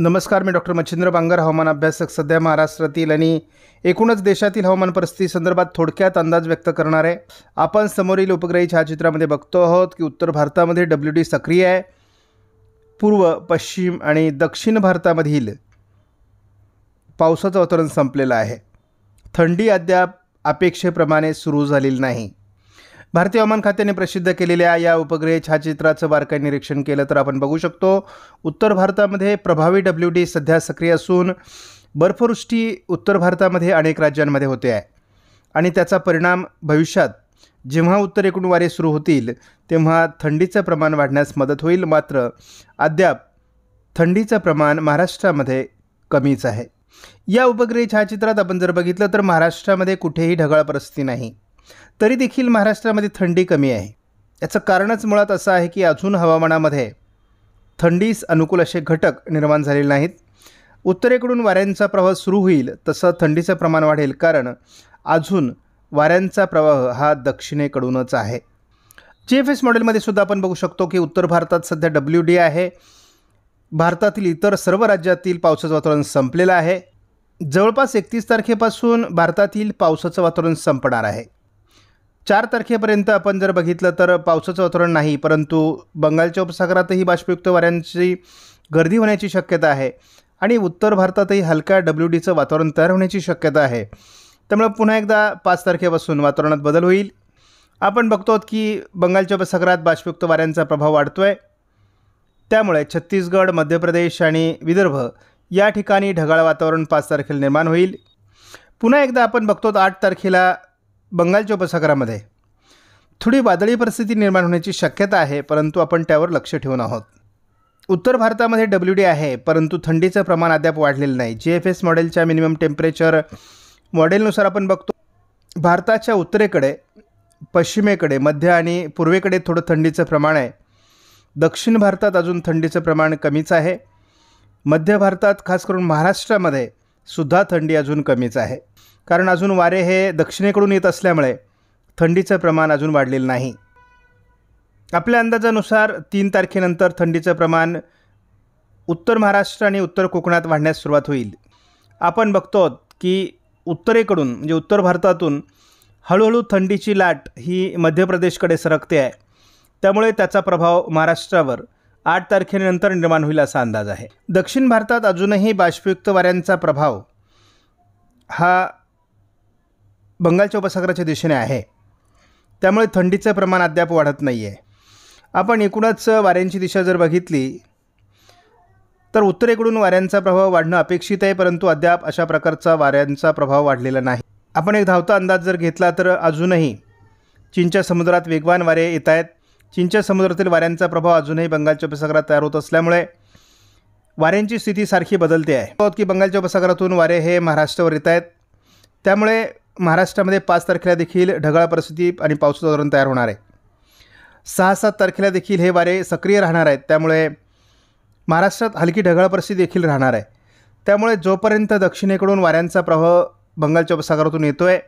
नमस्कार मी डॉक्टर मच्छिंद्र बांगर हवामान अभ्यासक सध्या महाराष्ट्रातील आणि एकूणच देशातील हवामान परिस्थिती संदर्भात थोडक्यात अंदाज व्यक्त करणार आहे आपण समोरील उपग्रही छायाचित्रामध्ये बघतो आहोत की उत्तर भारतामध्ये डब्ल्यू डी सक्रिय आहे पूर्व पश्चिम आणि दक्षिण भारतामधील पावसाचं वातावरण संपलेलं आहे थंडी अद्याप अपेक्षेप्रमाणे सुरू झालेली नाही भारतीय हवामान खात्याने प्रसिद्ध केलेल्या या उपग्रह छायाचित्राचं बारकाईने निरीक्षण केलं तर आपण बघू शकतो उत्तर भारतामध्ये प्रभावी डब्ल्यू डी सध्या सक्रिय असून बर्फवृष्टी उत्तर भारतामध्ये अनेक राज्यांमध्ये होते आहे आणि त्याचा परिणाम भविष्यात जेव्हा उत्तरेकडून वारे सुरू होतील तेव्हा थंडीचं प्रमाण वाढण्यास मदत होईल मात्र अद्याप थंडीचं प्रमाण महाराष्ट्रामध्ये कमीच आहे या उपग्रही छायाचित्रात आपण जर बघितलं तर महाराष्ट्रामध्ये कुठेही ढगाळ परिस्थिती नाही तरी देखील महाराष्ट्रामध्ये थंडी कमी आहे याचं कारणच मुळात असं आहे की अजून हवामानामध्ये थंडीस अनुकूल असे घटक निर्माण झालेले नाहीत उत्तरेकडून वाऱ्यांचा प्रवाह सुरू होईल तसं थंडीचं प्रमाण वाढेल कारण अजून वाऱ्यांचा प्रवाह हा दक्षिणेकडूनच आहे जी एफ एस मॉडेलमध्ये सुद्धा आपण बघू शकतो की उत्तर भारतात सध्या डब्ल्यू डी आहे भारतातील इतर सर्व राज्यातील पावसाचं वातावरण संपलेलं आहे जवळपास एकतीस तारखेपासून भारतातील पावसाचं वातावरण संपणार आहे चार तारखेपर्यंत आपण जर बघितलं तर पावसाचं वातावरण नाही परंतु बंगालच्या उपसागरातही बाष्पयुक्त वाऱ्यांची गर्दी होण्याची शक्यता आहे आणि उत्तर भारतातही हलक्या डब्ल्यू डीचं वातावरण तयार होण्याची शक्यता आहे त्यामुळे पुन्हा एकदा पाच तारखेपासून वातावरणात बदल होईल आपण बघतो की बंगालच्या उपसागरात बाष्पयुक्त वाऱ्यांचा प्रभाव वाढतो आहे त्यामुळे छत्तीसगड मध्य प्रदेश आणि विदर्भ या ठिकाणी ढगाळ वातावरण पाच तारखेला निर्माण होईल पुन्हा एकदा आपण बघतो आठ तारखेला बंगालच्या उपसागरामध्ये थोडी वादळी परिस्थिती निर्माण होण्याची शक्यता आहे परंतु आपण त्यावर लक्ष ठेवून आहोत उत्तर भारतामध्ये डब्ल्यू डी आहे परंतु थंडीचं प्रमाण अद्याप वाढलेलं नाही जी एफ एस मॉडेलच्या मिनिमम टेम्परेचर मॉडेलनुसार आपण बघतो भारताच्या उत्तरेकडे पश्चिमेकडे मध्य आणि पूर्वेकडे थोडं थंडीचं प्रमाण आहे दक्षिण भारतात अजून थंडीचं प्रमाण कमीच आहे मध्य भारतात खास करून महाराष्ट्रामध्ये सुद्धा थंडी अजून कमीच आहे कारण अजून वारे हे दक्षिणेकडून येत असल्यामुळे थंडीचं प्रमाण अजून वाढलेलं नाही आपल्या अंदाजानुसार तीन तारखेनंतर थंडीचं प्रमाण उत्तर महाराष्ट्र आणि उत्तर कोकणात वाढण्यास सुरुवात होईल आपण बघतो की उत्तरेकडून म्हणजे उत्तर भारतातून हळूहळू थंडीची लाट ही मध्य प्रदेशकडे सरकते आहे त्यामुळे त्याचा प्रभाव महाराष्ट्रावर आठ तारखेनंतर निर्माण होईल असा अंदाज आहे दक्षिण भारतात अजूनही बाष्पयुक्त वाऱ्यांचा प्रभाव हा बंगालच्या उपसागराच्या दिशेने आहे त्यामुळे थंडीचं प्रमाण अद्याप वाढत नाही आहे आपण एकूणच वाऱ्यांची दिशा जर बघितली तर उत्तरेकडून वाऱ्यांचा प्रभाव वाढणं अपेक्षित आहे परंतु अद्याप अशा प्रकारचा वाऱ्यांचा प्रभाव वाढलेला नाही आपण एक धावता अंदाज जर घेतला तर अजूनही चीनच्या समुद्रात वेगवान वारे येत आहेत चीनच्या समुद्रातील वाऱ्यांचा प्रभाव अजूनही बंगालच्या उपसागरात तयार होत असल्यामुळे वाऱ्यांची स्थिती सारखी बदलते आहे की बंगालच्या उपसागरातून वारे हे महाराष्ट्रावर येत आहेत त्यामुळे महाराष्ट्रामध्ये पाच तारखेला देखील ढगाळ परिस्थिती आणि पावसाचं धोरण तयार होणार आहे सहा सात तारखेला देखील हे वारे सक्रिय राहणार आहेत त्यामुळे महाराष्ट्रात हलकी ढगाळ परिस्थिती देखील राहणार आहे त्यामुळे जोपर्यंत दक्षिणेकडून वाऱ्यांचा प्रभाव बंगालच्या उपसागरातून येतो आहे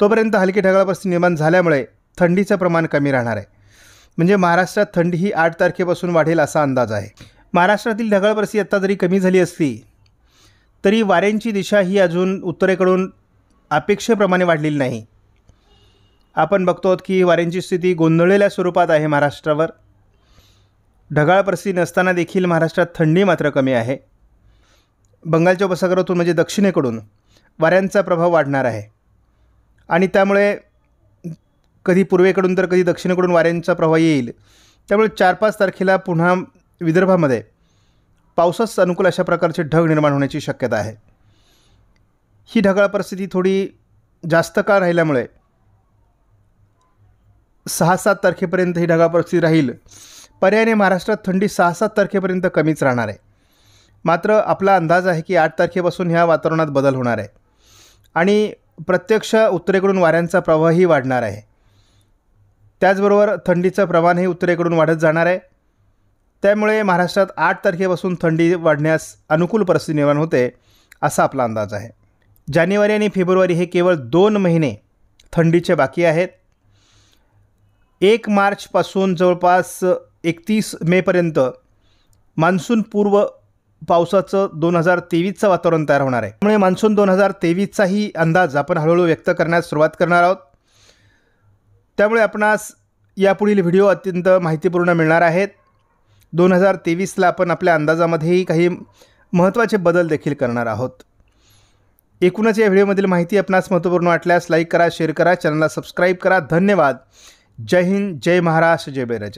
तोपर्यंत हलकी ढगाळ परिस्थिती निर्माण झाल्यामुळे थंडीचं प्रमाण कमी राहणार आहे म्हणजे महाराष्ट्रात थंडी ही आठ तारखेपासून वाढेल असा अंदाज आहे महाराष्ट्रातील ढगाळपरसी आत्ता जरी कमी झाली असली तरी वाऱ्यांची दिशा ही अजून उत्तरेकडून अपेक्षेप्रमाणे वाढलेली नाही आपण बघतो की वाऱ्यांची स्थिती गोंधळलेल्या स्वरूपात आहे महाराष्ट्रावर ढगाळ परिस्थिती नसताना देखील महाराष्ट्रात थंडी मात्र कमी आहे बंगालच्या उपसागरातून म्हणजे दक्षिणेकडून वाऱ्यांचा प्रभाव वाढणार आहे आणि त्यामुळे कधी पूर्वेकडून तर कधी दक्षिणेकडून वाऱ्यांचा प्रवाह येईल त्यामुळे चार पाच तारखेला पुन्हा विदर्भामध्ये पावसास अनुकूल अशा प्रकारचे ढग निर्माण होण्याची शक्यता आहे ही ढगाळ परिस्थिती थोडी जास्त काळ राहिल्यामुळे सहा सात तारखेपर्यंत ही ढगाळ परिस्थिती राहील पर्यायाने महाराष्ट्रात थंडी सहा सात तारखेपर्यंत कमीच राहणार आहे मात्र आपला अंदाज आहे की आठ तारखेपासून ह्या वातावरणात बदल होणार आहे आणि प्रत्यक्ष उत्तरेकडून वाऱ्यांचा प्रवाहही वाढणार आहे त्याचबरोबर थंडीचं प्रमाणही उत्तरेकडून वाढत जाणार आहे त्यामुळे महाराष्ट्रात आठ तारखेपासून थंडी वाढण्यास अनुकूल परिस्थिती निर्माण होते असा आपला अंदाज आहे जानेवारी आणि फेब्रुवारी हे केवळ दोन महिने थंडीचे बाकी आहेत एक मार्चपासून जवळपास एकतीस मेपर्यंत मान्सून पूर्व पावसाचं दोन हजार तेवीसचं वातावरण तयार होणार आहे त्यामुळे मान्सून दोन हजार तेवीसचाही अंदाज आपण हळूहळू व्यक्त करण्यास सुरुवात करणार आहोत त्यामुळे आपणास यापुढील व्हिडिओ अत्यंत माहितीपूर्ण मिळणार आहेत दोन हजार तेवीसला आपण आपल्या अंदाजामध्येही काही महत्त्वाचे बदल देखील करणार आहोत एकूणच या व्हिडिओमधील माहिती आपणास महत्त्वपूर्ण वाटल्यास लाईक करा शेअर करा चॅनलला सबस्क्राईब करा धन्यवाद जय हिंद जय महाराष्ट्र जय बैराज